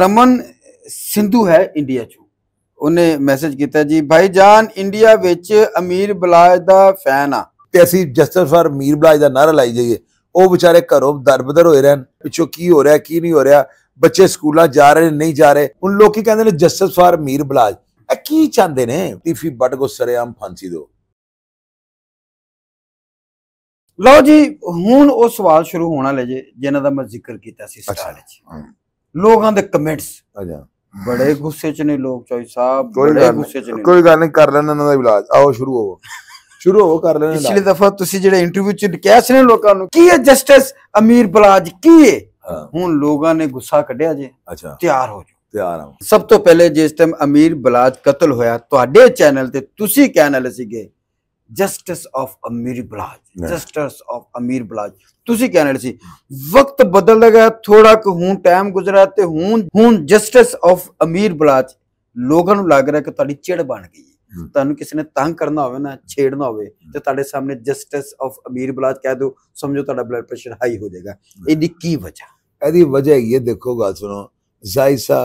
ਰਮਨ ਸਿੰਧੂ ਹੈ ਇੰਡੀਆ 'ਚ ਉਹਨੇ ਮੈਸੇਜ ਕੀਤਾ ਜੀ ਭਾਈ ਜਾਨ ਇੰਡੀਆ ਵਿੱਚ ਅਮੀਰ ਬਲਾਜ ਦਾ ਫੈਨ ਆ ਤੇ ਅਸੀਂ ਜਸਟਿਸ ਫਾਰ ਅਮੀਰ ਬਲਾਜ ਦਾ ਨਾਰਾ ਲਾਈ ਜਾਈਏ ਉਹ ਵਿਚਾਰੇ ਘਰੋਂ ਦਰਬਦਰ ਹੋਏ ਰਹਿਣ ਪਿੱਛੋਂ ਕੀ ਹੋ ਰਿਹਾ ਕੀ ਨਹੀਂ ਹੋ ਰਿਹਾ ਬੱਚੇ ਸਕੂਲਾਂ ਜਾ ਰਹੇ ਨਹੀਂ ਜਾ ਰਹੇ ਉਹ ਲੋਕੀ ਕਹਿੰਦੇ ਨੇ ਜਸਟਿਸ ਫਾਰ ਅਮੀਰ ਬਲਾਜ ਇਹ ਕੀ ਚਾਹੁੰਦੇ ਨੇ ਟੀਫੀ ਬੱਟ ਕੋ ਸਰੇਆਮ ਫਾਂਸੀ ਦਿਓ ਲਓ ਜੀ ਹੁਣ ਉਹ ਸਵਾਲ ਸ਼ੁਰੂ ਹੋਣਾ ਲੈ ਜੇ ਜਿਨ੍ਹਾਂ ਦਾ ਮੈਂ ਜ਼ਿਕਰ ਕੀਤਾ ਸੀ ਸਟਾਰਟ ਵਿੱਚ ਲੋਕਾਂ ਦੇ ਕਮੈਂਟਸ ਅੱਛਾ ਬੜੇ ਗੁੱਸੇ ਚ ਨੇ ਲੋਕ ਚੋਈ ਸਾਹਿਬ ਬੜੇ ਗੁੱਸੇ ਚ ਨੇ ਕੋਈ ਗੱਲ ਨਹੀਂ ਕਰ ਲੈਣਾ ਇਹਨਾਂ ਦਾ ਇਲਾਜ ਆਓ ਸ਼ੁਰੂ ਹੋਵੋ ਸ਼ੁਰੂ ਹੋਵੋ ਕਰ ਲੈਣਾ ਪਿਛਲੀ ਦਫਾ ਤੁਸੀਂ ਜਿਹੜੇ ਇੰਟਰਵਿਊ ਚ ਕਿਹਾ ਸੀ ਨੇ ਲੋਕਾਂ ਨੂੰ ਕੀ ਹੈ ਜਸਟਿਸ ਅਮੀਰ ਬਲਾਜ ਕੀ ਹੈ ਹੁਣ ਲੋਕਾਂ ਨੇ ਗੁੱਸਾ ਕੱਢਿਆ ਜੇ ਅੱਛਾ ਤਿਆਰ ਹੋ ਜਾਓ ਤਿਆਰ ਹਾਂ ਸਭ ਤੋਂ ਪਹਿਲੇ ਜਿਸ ਟਾਈਮ ਅਮੀਰ ਬਲਾਜ ਕਤਲ ਹੋਇਆ ਤੁਹਾਡੇ ਚੈਨਲ ਤੇ ਤੁਸੀਂ ਕਹਿਣ ਵਾਲੇ ਸੀਗੇ تنگ کرنا ہو چیڑنا ہونے جسٹس آف امیر بلاج کہا یہ وجہ یہ دیکھو گلو سا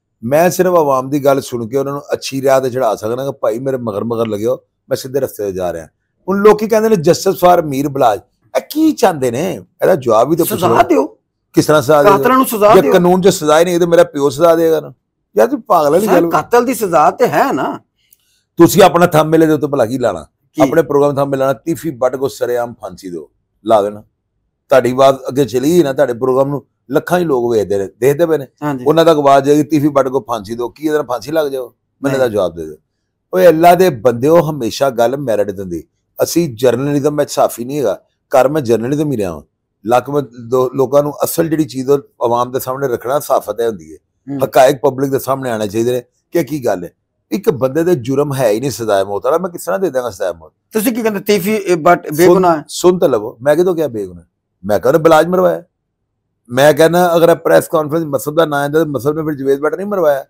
ਮੈਂ ਸਿਰਫ ਆਵਾਮ ਦੀ ਗੱਲ ਸੁਣ ਕੇ ਉਹਨਾਂ ਨੂੰ ਅੱਛੀ ਰਾਹ ਤੇ ਚੜਾ ਸਕਦਾ ਕਿ ਭਾਈ ਮੇਰੇ ਮਗਰ ਮਗਰ ਲੱਗਿਓ ਮੈਂ ਸਿੱਧੇ ਰਸਤੇ ਤੇ ਜਾ ਰਿਹਾ ਹੁਣ ਲੋਕੀ ਕਹਿੰਦੇ ਨੇ ਜਸਟਿਸ ਫਾਰ ਮੀਰ ਬਲਾਜ ਇਹ ਕੀ ਚਾਹੁੰਦੇ ਨੇ ਇਹਦਾ ਜਵਾਬ ਵੀ ਤਾਂ ਪੁੱਛੋ ਸਜ਼ਾ ਦਿਓ ਕਿਸ ਤਰ੍ਹਾਂ ਸਜ਼ਾ ਦਿਓ ਕਾਤਲਾਂ ਨੂੰ ਸਜ਼ਾ ਦਿਓ ਜੇ ਕਾਨੂੰਨ 'ਚ ਸਜ਼ਾ ਹੀ ਨਹੀਂ ਤੇ ਮੇਰਾ ਪਿਓ ਸਜ਼ਾ ਦੇਗਾ ਨਾ ਯਾਰ ਤੂੰ ਪਾਗਲ ਨਹੀਂ ਗੱਲ ਕਾਤਲ ਦੀ ਸਜ਼ਾ ਤੇ ਹੈ ਨਾ ਤੁਸੀਂ ਆਪਣਾ ਮਿਲੇ ਦੇ ਉੱਤੇ ਭਲਾ ਕੀ ਲਾਣਾ ਆਪਣੇ ਪ੍ਰੋਗਰਾਮ ਥੰਮ ਲਾਣਾ ਤੀਫੀ ਬਟ ਕੋ ਸਰੇਆਮ ਫਾਂਸੀ ਦਿਓ ਲਾ ਦੇਣਾ ਤੁਹਾਡੀ ਬਾਤ ਅੱਗੇ ਚਲੀ ਨਾ ਤੁਹਾਡੇ ਪ੍ਰੋਗਰਾਮ ਨੂੰ ਲੱਖਾਂ ਹੀ ਲੋਕ ਵੇਖਦੇ ਨੇ ਦੇਖਦੇ ਪਏ ਨੇ ਉਹਨਾਂ ਦਾ ਗਵਾਜ ਜੇ ਤੀਫੀ ਬੱਟ ਕੋ ਫਾਂਸੀ ਦੋ ਕੀ ਇਹਦਾ ਫਾਂਸੀ ਲੱਗ ਜਾਓ ਮੈਨੂੰ ਦਾ ਜਵਾਬ ਦੇ ਦੇ ਓਏ ਅੱਲਾ ਦੇ ਬੰਦਿਓ ਹਮੇਸ਼ਾ ਗੱਲ ਮੈਰਿਟ ਦਿੰਦੀ ਅਸੀਂ ਜਰਨਲਿਜ਼ਮ ਵਿੱਚ ਸਾਫੀ ਨਹੀਂ ਹੈਗਾ ਕਰ ਮੈਂ ਜਰਨਲਿਜ਼ਮ ਹੀ ਰਿਹਾ ਹਾਂ ਲੱਖ ਲੋਕਾਂ ਨੂੰ ਅਸਲ ਜਿਹੜੀ ਚੀਜ਼ ਉਹ ਆਵਾਮ ਦੇ ਸਾਹਮਣੇ ਰੱਖਣਾ ਸਾਫਤ ਹੈ ਹੁੰਦੀ ਹੈ ਹਕਾਇਕ ਪਬਲਿਕ ਦੇ ਸਾਹਮਣੇ ਆਣਾ ਚਾਹੀਦੇ ਨੇ ਕਿ ਕੀ ਗੱਲ ਹੈ ਇੱਕ ਬੰਦੇ ਦੇ ਜੁਰਮ ਹੈ ਹੀ ਨਹੀਂ ਸਜ਼ਾ ਮੌਤ ਵਾਲਾ ਮੈਂ ਕਿਸ ਤਰ੍ਹਾਂ ਦੇ ਦਾਂਗਾ ਸਜ਼ਾ ਮੌਤ ਤੁਸੀਂ ਕੀ ਕਹਿੰਦੇ ਤੀਫੀ ਬਟ ਬੇਗੁਨਾਹ ਸੁਣ ਤਾਂ ਲਵੋ ਮੈਂ ਕਿਦੋਂ ਕਿਹਾ ਬੇਗੁਨਾਹ ਮੈਂ ਕਹਿੰਦਾ ਬਲਾਜ ਮਰਵਾਇਆ میں کہنا اگر پریس کانفرنس مسب کا نا آپ مسب نے پھر جوید بٹ نہیں مروایا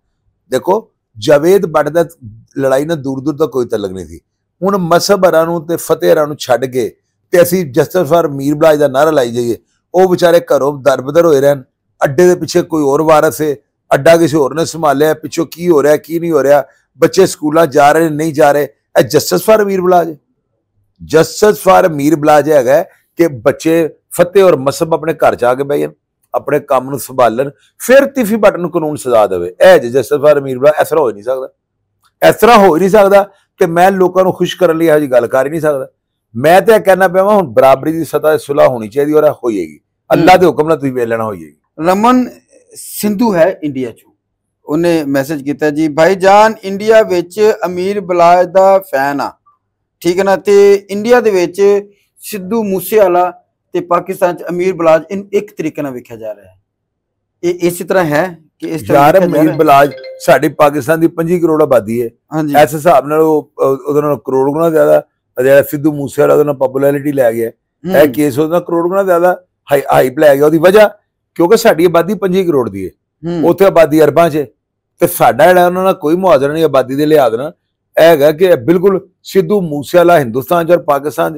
دیکھو جاوید بٹ کا لڑائی نہ دور دور تک کوئی تلک نہیں تھی ہوں مسہب ہرا فتح چھڈ کے تو اسی جسٹس فار میر بلاج کا نعرہ لائی جائیے وہ بچارے گھروں در بدر ہوئے رہن اڈے کے پیچھے کوئی اور ہوس ہے اڈا کسی اور نے سنبھالیا پچھوں کی ہو رہا کی نہیں ہو رہا بچے اسکول جا رہے نہیں جا رہے اے جسٹس فار میر بلاج ہے جسٹس فار میر بلاج ہے کہ بچے فتح اور مسب اپنے گھر جا کے بھائی جان ਆਪਣੇ ਕੰਮ ਨੂੰ ਸੰਭਾਲਣ ਫਿਰ ਤੀਫੀ ਬਟਨ ਕਾਨੂੰਨ ਸਜ਼ਾ ਦੇਵੇ ਇਹ ਜਸਟਿਸ ਫਾਰ ਅਮੀਰ ਬਲਾ ਇਸ ਤਰ੍ਹਾਂ ਹੋ ਨਹੀਂ ਸਕਦਾ ਇਸ ਤਰ੍ਹਾਂ ਹੋ ਹੀ ਨਹੀਂ ਸਕਦਾ ਕਿ ਮੈਂ ਲੋਕਾਂ ਨੂੰ ਖੁਸ਼ ਕਰਨ ਲਈ ਇਹੋ ਜੀ ਗੱਲ ਕਰ ਹੀ ਨਹੀਂ ਸਕਦਾ ਮੈਂ ਤੇ ਕਹਿਣਾ ਪਿਆਵਾਂ ਹੁਣ ਬਰਾਬਰੀ ਦੀ ਸਤਾ ਤੇ ਸੁਲਾ ਹੋਣੀ ਚਾਹੀਦੀ ਔਰ ਹੋਏਗੀ ਅੱਲਾ ਦੇ ਹੁਕਮ ਨਾਲ ਤੁਸੀਂ ਵੇਲਣਾ ਹੋਏਗੀ ਰਮਨ ਸਿੰਧੂ ਹੈ ਇੰਡੀਆ ਚ ਉਹਨੇ ਮੈਸੇਜ ਕੀਤਾ ਜੀ ਭਾਈ ਜਾਨ ਇੰਡੀਆ ਵਿੱਚ ਅਮੀਰ ਬਲਾਜ ਦਾ ਫੈਨ ਆ ਠੀਕ ਹੈ ਨਾ ਤੇ ਇੰਡੀਆ ਦੇ ਵਿੱਚ ਸਿੱਧੂ ਮੂਸੇਵਾਲਾ پاکستان چیز بلاجروڑ آبادی ہے ہاں جی۔ کروڑ گنا زیادہ ہائپ لے گیا وجہ کیونکہ ساری آبادی پی کروڑ کی اتنے ہاں۔ آبادی ارباں چھوٹ مواضہ نہیں آبادی کے لحاظ ہے بالکل سدھو موسے والا ہندوستان اور پاکستان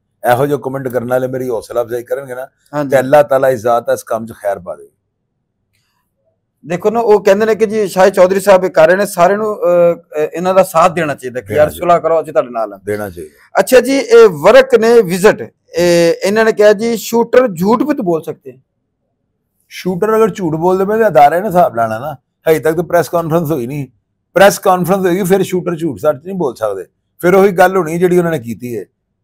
شوٹ نہیں بول سکتے کی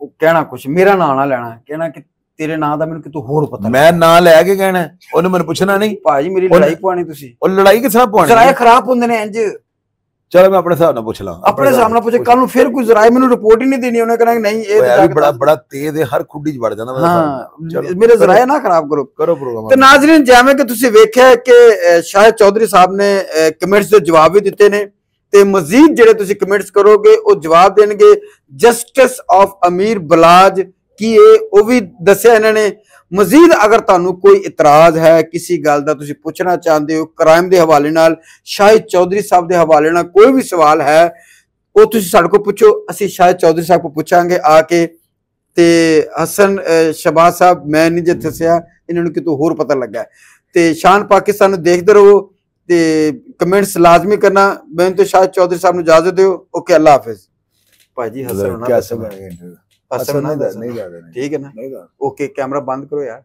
خراب کرو جی شاید چوہدری جباب بھی ਤੇ ਮਜ਼ੀਦ ਜਿਹੜੇ ਤੁਸੀਂ ਕਮੈਂਟਸ ਕਰੋਗੇ ਉਹ ਜਵਾਬ ਦੇਣਗੇ ਜਸਟਿਸ ਆਫ ਅਮੀਰ ਬਲਾਜ ਕੀ ਇਹ ਉਹ ਵੀ ਦੱਸਿਆ ਇਹਨਾਂ ਨੇ ਮਜ਼ੀਦ ਅਗਰ ਤੁਹਾਨੂੰ ਕੋਈ ਇਤਰਾਜ਼ ਹੈ ਕਿਸੇ ਗੱਲ ਦਾ ਤੁਸੀਂ ਪੁੱਛਣਾ ਚਾਹੁੰਦੇ ਹੋ ਕ੍ਰਾਈਮ ਦੇ ਹਵਾਲੇ ਨਾਲ ਸ਼ਾਹਿਦ ਚੌਧਰੀ ਸਾਹਿਬ ਦੇ ਹਵਾਲੇ ਨਾਲ ਕੋਈ ਵੀ ਸਵਾਲ ਹੈ ਉਹ ਤੁਸੀਂ ਸਾਡੇ ਕੋਲ ਪੁੱਛੋ ਅਸੀਂ ਸ਼ਾਹਿਦ ਚੌਧਰੀ ਸਾਹਿਬ ਕੋਲ ਪੁੱਛਾਂਗੇ ਆ ਕੇ ਤੇ ਹਸਨ ਸ਼ਬਾਦ ਸਾਹਿਬ ਮੈਂ ਨਹੀਂ ਜਿੱਥੇ ਸਿਆ ਇਹਨਾਂ ਨੂੰ ਕਿਤੋਂ ਹੋਰ ਪਤਾ ਲੱਗਾ ਤੇ ਸ਼ਾਨ ਪਾਕਿਸਤਾਨ ਨੂੰ ਦੇਖਦੇ ਰਹੋ ਤੇ ਕਮੈਂਟਸ ਲਾਜ਼ਮੀ ਕਰਨਾ ਮੈਂ ਤੇ ਸ਼ਾਹ ਚੌਧਰੀ ਸਾਹਿਬ ਨੂੰ ਇਜਾਜ਼ਤ ਦਿਓ ਓਕੇ ਅੱਲਾ ਹਾਫਿਜ਼ ਭਾਜੀ ਹਸਨ ਹੋਣਾ ਕਿਆ ਸਮਾਂ ਇੰਟਰਵਿਊ ਹਸਨ ਨਹੀਂ ਦਾ ਠੀਕ ਹੈ ਨਾ ਓਕੇ ਕੈਮਰਾ ਬੰਦ ਕਰੋ ਯਾਰ